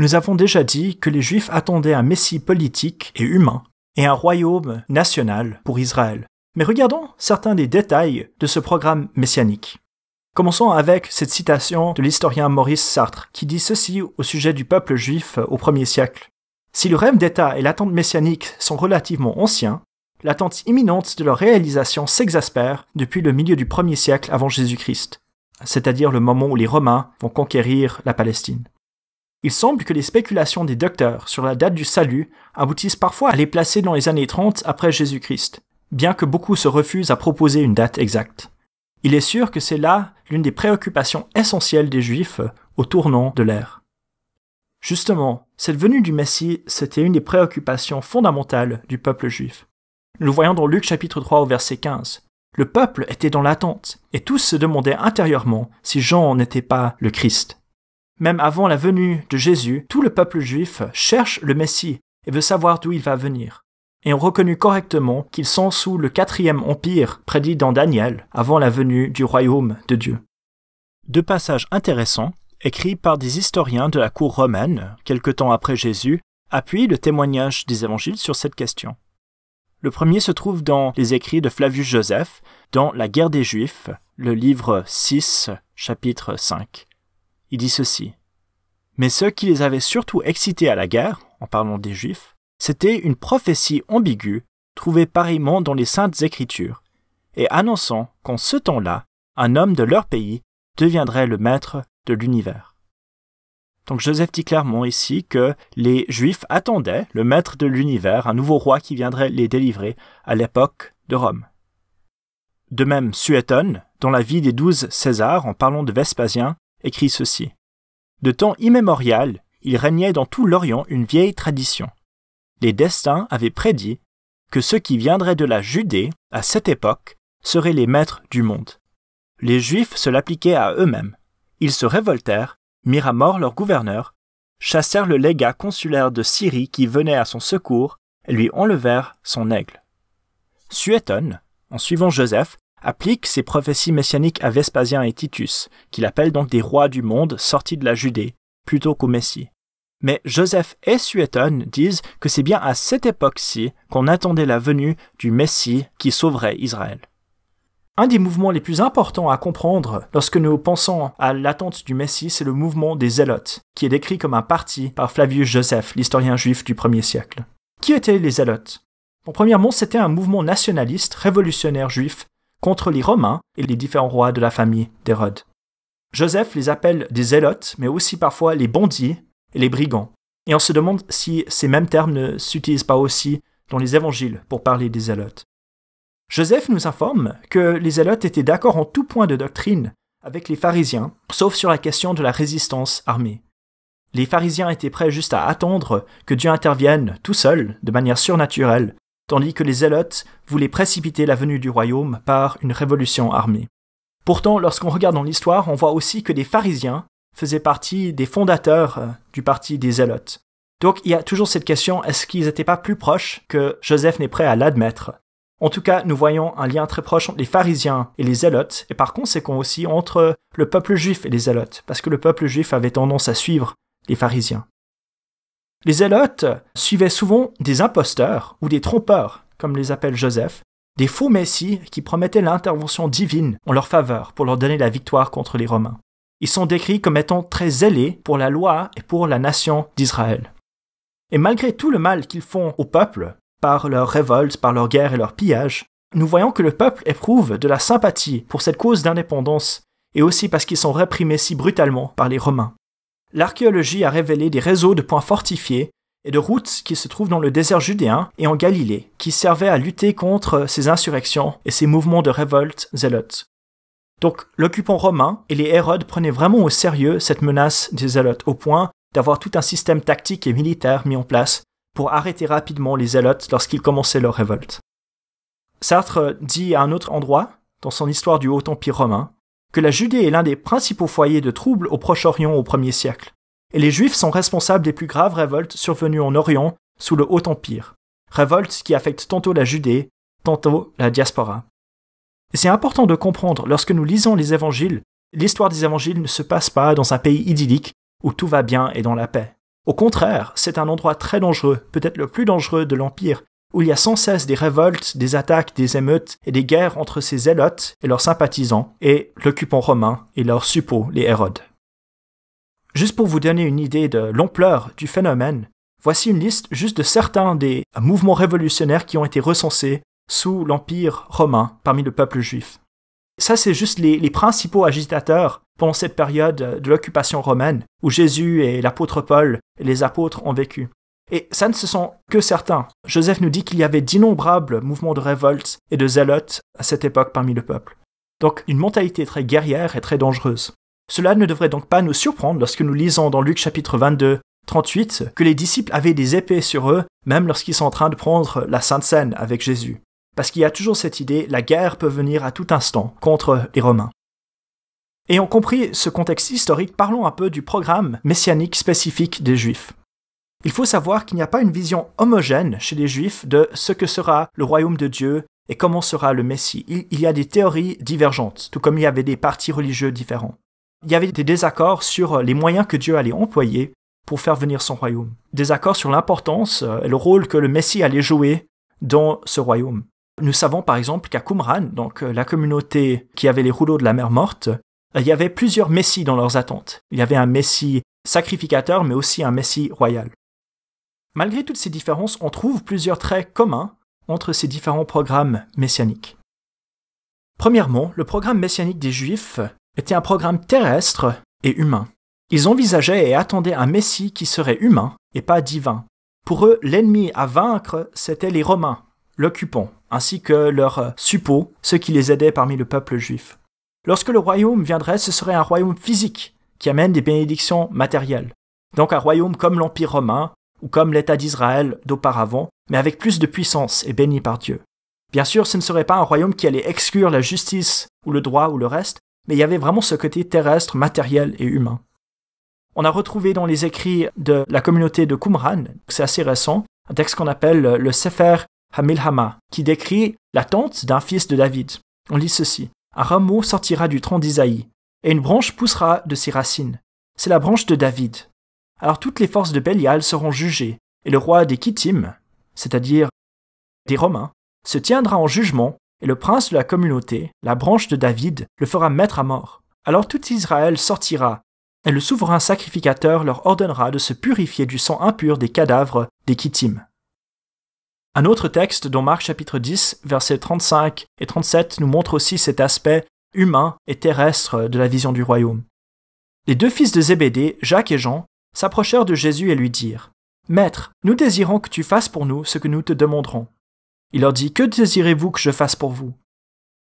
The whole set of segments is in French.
Nous avons déjà dit que les Juifs attendaient un Messie politique et humain, et un royaume national pour Israël. Mais regardons certains des détails de ce programme messianique. Commençons avec cette citation de l'historien Maurice Sartre, qui dit ceci au sujet du peuple juif au 1er siècle. Si le rêve d'État et l'attente messianique sont relativement anciens, l'attente imminente de leur réalisation s'exaspère depuis le milieu du 1er siècle avant Jésus-Christ, c'est-à-dire le moment où les Romains vont conquérir la Palestine. Il semble que les spéculations des docteurs sur la date du salut aboutissent parfois à les placer dans les années 30 après Jésus-Christ, bien que beaucoup se refusent à proposer une date exacte. Il est sûr que c'est là l'une des préoccupations essentielles des Juifs au tournant de l'ère. Justement, cette venue du Messie, c'était une des préoccupations fondamentales du peuple juif. Nous voyons dans Luc chapitre 3 au verset 15. Le peuple était dans l'attente, et tous se demandaient intérieurement si Jean n'était pas le Christ. Même avant la venue de Jésus, tout le peuple juif cherche le Messie et veut savoir d'où il va venir. Et on reconnut correctement qu'ils sont sous le quatrième empire prédit dans Daniel avant la venue du royaume de Dieu. Deux passages intéressants, écrits par des historiens de la cour romaine, quelque temps après Jésus, appuient le témoignage des évangiles sur cette question. Le premier se trouve dans les écrits de Flavius Joseph, dans La guerre des Juifs, le livre 6, chapitre 5 il dit ceci. Mais ce qui les avait surtout excités à la guerre, en parlant des Juifs, c'était une prophétie ambiguë trouvée pareillement dans les saintes écritures, et annonçant qu'en ce temps-là, un homme de leur pays deviendrait le maître de l'univers. Donc Joseph dit clairement ici que les Juifs attendaient le maître de l'univers, un nouveau roi qui viendrait les délivrer à l'époque de Rome. De même, Suétone, dans la vie des douze Césars, en parlant de Vespasien, écrit ceci. De temps immémorial, il régnait dans tout l'Orient une vieille tradition. Les destins avaient prédit que ceux qui viendraient de la Judée, à cette époque, seraient les maîtres du monde. Les Juifs se l'appliquaient à eux-mêmes. Ils se révoltèrent, mirent à mort leur gouverneur, chassèrent le légat consulaire de Syrie qui venait à son secours et lui enlevèrent son aigle. Suétone, en suivant Joseph, applique ses prophéties messianiques à Vespasien et Titus, qu'il appelle donc des rois du monde sortis de la Judée, plutôt qu'au Messie. Mais Joseph et Suéton disent que c'est bien à cette époque-ci qu'on attendait la venue du Messie qui sauverait Israël. Un des mouvements les plus importants à comprendre lorsque nous pensons à l'attente du Messie, c'est le mouvement des Zélotes, qui est décrit comme un parti par Flavius Joseph, l'historien juif du 1er siècle. Qui étaient les Zélotes Bon, premièrement, c'était un mouvement nationaliste révolutionnaire juif contre les Romains et les différents rois de la famille d'Hérode. Joseph les appelle des zélotes, mais aussi parfois les bandits et les brigands. Et on se demande si ces mêmes termes ne s'utilisent pas aussi dans les évangiles pour parler des zélotes. Joseph nous informe que les zélotes étaient d'accord en tout point de doctrine avec les pharisiens, sauf sur la question de la résistance armée. Les pharisiens étaient prêts juste à attendre que Dieu intervienne tout seul, de manière surnaturelle, tandis que les Zélotes voulaient précipiter la venue du royaume par une révolution armée. Pourtant, lorsqu'on regarde dans l'histoire, on voit aussi que les pharisiens faisaient partie des fondateurs euh, du parti des Zélotes. Donc il y a toujours cette question, est-ce qu'ils n'étaient pas plus proches que Joseph n'est prêt à l'admettre En tout cas, nous voyons un lien très proche entre les pharisiens et les zélotes, et par conséquent aussi entre le peuple juif et les zélotes, parce que le peuple juif avait tendance à suivre les pharisiens. Les zélotes suivaient souvent des imposteurs ou des trompeurs, comme les appelle Joseph, des faux messies qui promettaient l'intervention divine en leur faveur pour leur donner la victoire contre les Romains. Ils sont décrits comme étant très zélés pour la loi et pour la nation d'Israël. Et malgré tout le mal qu'ils font au peuple, par leur révolte, par leurs guerres et leur pillages, nous voyons que le peuple éprouve de la sympathie pour cette cause d'indépendance, et aussi parce qu'ils sont réprimés si brutalement par les Romains l'archéologie a révélé des réseaux de points fortifiés et de routes qui se trouvent dans le désert judéen et en Galilée, qui servaient à lutter contre ces insurrections et ces mouvements de révolte zélotes. Donc l'occupant romain et les Hérodes prenaient vraiment au sérieux cette menace des zélotes au point d'avoir tout un système tactique et militaire mis en place pour arrêter rapidement les zélotes lorsqu'ils commençaient leur révolte. Sartre dit à un autre endroit, dans son histoire du Haut Empire romain, que la Judée est l'un des principaux foyers de troubles au Proche-Orient au 1er siècle, et les Juifs sont responsables des plus graves révoltes survenues en Orient sous le Haut Empire, révoltes qui affectent tantôt la Judée, tantôt la diaspora. C'est important de comprendre, lorsque nous lisons les évangiles, l'histoire des évangiles ne se passe pas dans un pays idyllique où tout va bien et dans la paix. Au contraire, c'est un endroit très dangereux, peut-être le plus dangereux de l'Empire, où il y a sans cesse des révoltes, des attaques, des émeutes et des guerres entre ces zélotes et leurs sympathisants, et l'occupant romain et leurs suppôts, les Hérodes. Juste pour vous donner une idée de l'ampleur du phénomène, voici une liste juste de certains des mouvements révolutionnaires qui ont été recensés sous l'Empire romain parmi le peuple juif. Ça, c'est juste les, les principaux agitateurs pendant cette période de l'occupation romaine où Jésus et l'apôtre Paul et les apôtres ont vécu. Et ça ne se sent que certains. Joseph nous dit qu'il y avait d'innombrables mouvements de révolte et de zélotes à cette époque parmi le peuple. Donc une mentalité très guerrière et très dangereuse. Cela ne devrait donc pas nous surprendre lorsque nous lisons dans Luc chapitre 22, 38 que les disciples avaient des épées sur eux, même lorsqu'ils sont en train de prendre la Sainte Seine avec Jésus. Parce qu'il y a toujours cette idée, la guerre peut venir à tout instant contre les Romains. Ayant compris ce contexte historique, parlons un peu du programme messianique spécifique des Juifs. Il faut savoir qu'il n'y a pas une vision homogène chez les Juifs de ce que sera le royaume de Dieu et comment sera le Messie. Il y a des théories divergentes, tout comme il y avait des partis religieux différents. Il y avait des désaccords sur les moyens que Dieu allait employer pour faire venir son royaume. Des accords sur l'importance euh, et le rôle que le Messie allait jouer dans ce royaume. Nous savons par exemple qu'à Qumran, donc euh, la communauté qui avait les rouleaux de la mer morte, euh, il y avait plusieurs messies dans leurs attentes. Il y avait un messie sacrificateur, mais aussi un messie royal. Malgré toutes ces différences, on trouve plusieurs traits communs entre ces différents programmes messianiques. Premièrement, le programme messianique des Juifs était un programme terrestre et humain. Ils envisageaient et attendaient un Messie qui serait humain et pas divin. Pour eux, l'ennemi à vaincre, c'était les Romains, l'occupant, ainsi que leurs suppôts, ceux qui les aidaient parmi le peuple juif. Lorsque le royaume viendrait, ce serait un royaume physique, qui amène des bénédictions matérielles. Donc un royaume comme l'Empire romain, ou comme l'État d'Israël d'auparavant, mais avec plus de puissance et béni par Dieu. Bien sûr, ce ne serait pas un royaume qui allait exclure la justice ou le droit ou le reste, mais il y avait vraiment ce côté terrestre, matériel et humain. On a retrouvé dans les écrits de la communauté de Qumran, c'est assez récent, un texte qu'on appelle le Sefer Hamilhama, qui décrit l'attente d'un fils de David. On lit ceci. Un rameau sortira du tronc d'Isaïe, et une branche poussera de ses racines. C'est la branche de David alors toutes les forces de Bélial seront jugées, et le roi des Kittim, c'est-à-dire des Romains, se tiendra en jugement, et le prince de la communauté, la branche de David, le fera mettre à mort. Alors tout Israël sortira, et le souverain sacrificateur leur ordonnera de se purifier du sang impur des cadavres des Kittim. Un autre texte dont Marc chapitre 10, versets 35 et 37 nous montre aussi cet aspect humain et terrestre de la vision du royaume. Les deux fils de Zébédée, Jacques et Jean, s'approchèrent de Jésus et lui dirent Maître, nous désirons que tu fasses pour nous ce que nous te demanderons. Il leur dit Que désirez-vous que je fasse pour vous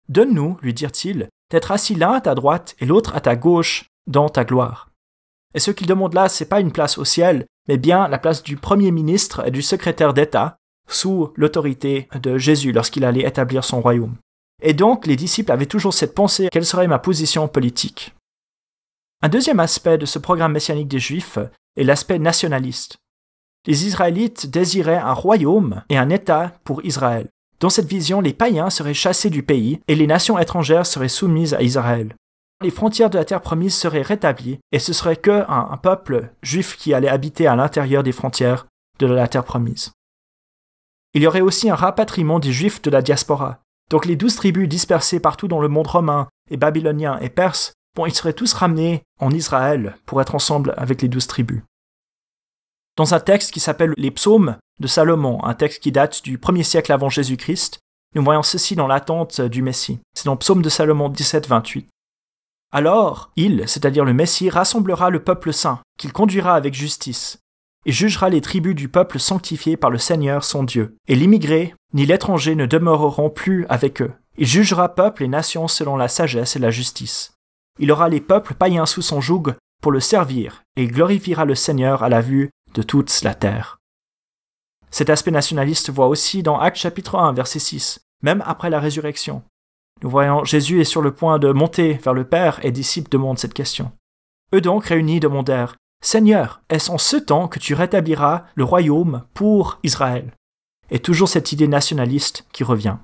Donne-nous, lui dirent-ils, d'être assis l'un à ta droite et l'autre à ta gauche dans ta gloire. Et ce qu'ils demandent là, n'est pas une place au ciel, mais bien la place du premier ministre et du secrétaire d'État sous l'autorité de Jésus lorsqu'il allait établir son royaume. Et donc les disciples avaient toujours cette pensée quelle serait ma position politique. Un deuxième aspect de ce programme messianique des Juifs est l'aspect nationaliste. Les Israélites désiraient un royaume et un État pour Israël. Dans cette vision, les païens seraient chassés du pays et les nations étrangères seraient soumises à Israël. Les frontières de la terre promise seraient rétablies et ce serait que un, peuple juif qui allait habiter à l'intérieur des frontières de la terre promise. Il y aurait aussi un rapatriement des juifs de la diaspora. Donc les douze tribus dispersées partout dans le monde romain et babylonien et perse bon, ils seraient tous ramenés en Israël pour être ensemble avec les douze tribus. Dans un texte qui s'appelle Les Psaumes de Salomon, un texte qui date du 1er siècle avant Jésus-Christ, nous voyons ceci dans l'attente du Messie. C'est dans Psaume de Salomon 17, 28. Alors, il, c'est-à-dire le Messie, rassemblera le peuple saint, qu'il conduira avec justice, et jugera les tribus du peuple sanctifié par le Seigneur son Dieu. Et l'immigré, ni l'étranger ne demeureront plus avec eux. Il jugera peuple et nation selon la sagesse et la justice il aura les peuples païens sous son joug pour le servir et il glorifiera le Seigneur à la vue de toute la terre. Cet aspect nationaliste voit aussi dans Actes chapitre 1 verset 6, même après la résurrection. Nous voyons Jésus est sur le point de monter vers le Père et disciples demandent cette question. Eux donc réunis demandèrent Seigneur, est-ce en ce temps que tu rétabliras le royaume pour Israël Et toujours cette idée nationaliste qui revient.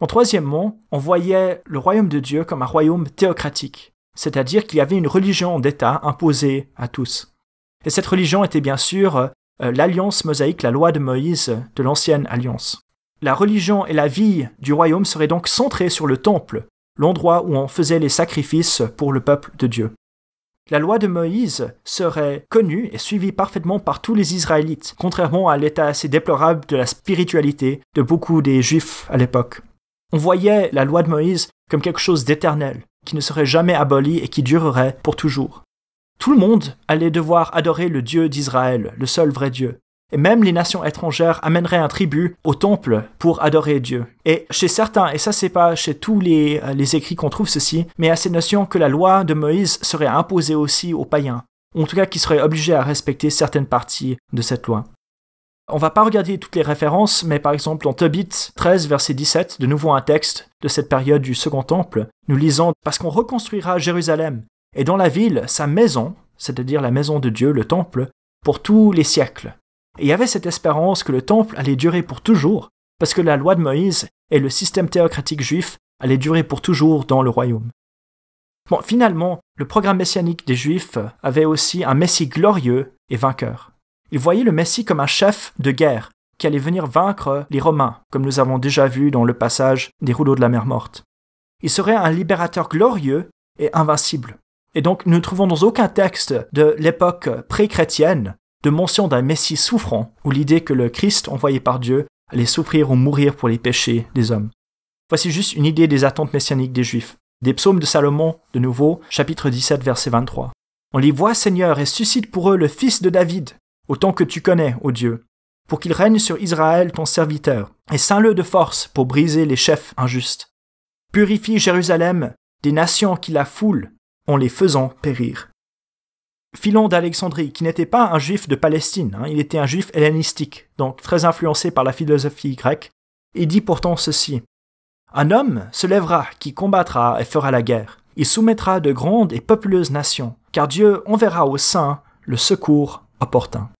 En troisièmement, on voyait le royaume de Dieu comme un royaume théocratique, c'est-à-dire qu'il y avait une religion d'État imposée à tous. Et cette religion était bien sûr euh, l'alliance mosaïque, la loi de Moïse de l'ancienne alliance. La religion et la vie du royaume seraient donc centrées sur le temple, l'endroit où on faisait les sacrifices pour le peuple de Dieu. La loi de Moïse serait connue et suivie parfaitement par tous les Israélites, contrairement à l'état assez déplorable de la spiritualité de beaucoup des Juifs à l'époque. On voyait la loi de Moïse comme quelque chose d'éternel, qui ne serait jamais aboli et qui durerait pour toujours. Tout le monde allait devoir adorer le Dieu d'Israël, le seul vrai Dieu. Et même les nations étrangères amèneraient un tribut au temple pour adorer Dieu. Et chez certains, et ça c'est pas chez tous les, euh, les écrits qu'on trouve ceci, mais à ces notions que la loi de Moïse serait imposée aussi aux païens, ou en tout cas qu'ils seraient obligés à respecter certaines parties de cette loi. On va pas regarder toutes les références, mais par exemple en Tobit 13, verset 17, de nouveau un texte de cette période du Second Temple, nous lisons Parce qu'on reconstruira Jérusalem, et dans la ville, sa maison, c'est-à-dire la maison de Dieu, le temple, pour tous les siècles. Et il y avait cette espérance que le temple allait durer pour toujours, parce que la loi de Moïse et le système théocratique juif allaient durer pour toujours dans le royaume. Bon, finalement, le programme messianique des Juifs avait aussi un Messie glorieux et vainqueur. Il voyait le Messie comme un chef de guerre qui allait venir vaincre les Romains, comme nous avons déjà vu dans le passage des rouleaux de la mer morte. Il serait un libérateur glorieux et invincible. Et donc nous ne trouvons dans aucun texte de l'époque pré-chrétienne de mention d'un Messie souffrant ou l'idée que le Christ envoyé par Dieu allait souffrir ou mourir pour les péchés des hommes. Voici juste une idée des attentes messianiques des Juifs. Des psaumes de Salomon, de nouveau, chapitre 17, verset 23. On les voit, Seigneur, et suscite pour eux le fils de David autant que tu connais, ô Dieu, pour qu'il règne sur Israël ton serviteur, et saint le de force pour briser les chefs injustes. Purifie Jérusalem des nations qui la foulent en les faisant périr. Philon d'Alexandrie, qui n'était pas un juif de Palestine, hein, il était un juif hellénistique, donc très influencé par la philosophie grecque, et dit pourtant ceci. Un homme se lèvera qui combattra et fera la guerre. Il soumettra de grandes et populeuses nations, car Dieu enverra au saints le secours opportun.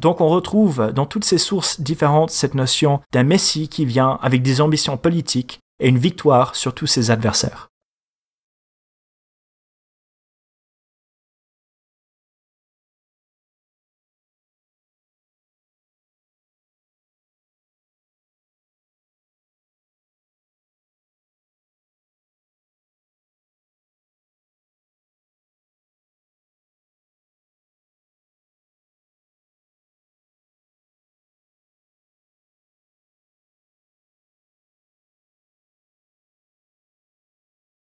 Donc on retrouve dans toutes ces sources différentes cette notion d'un Messie qui vient avec des ambitions politiques et une victoire sur tous ses adversaires.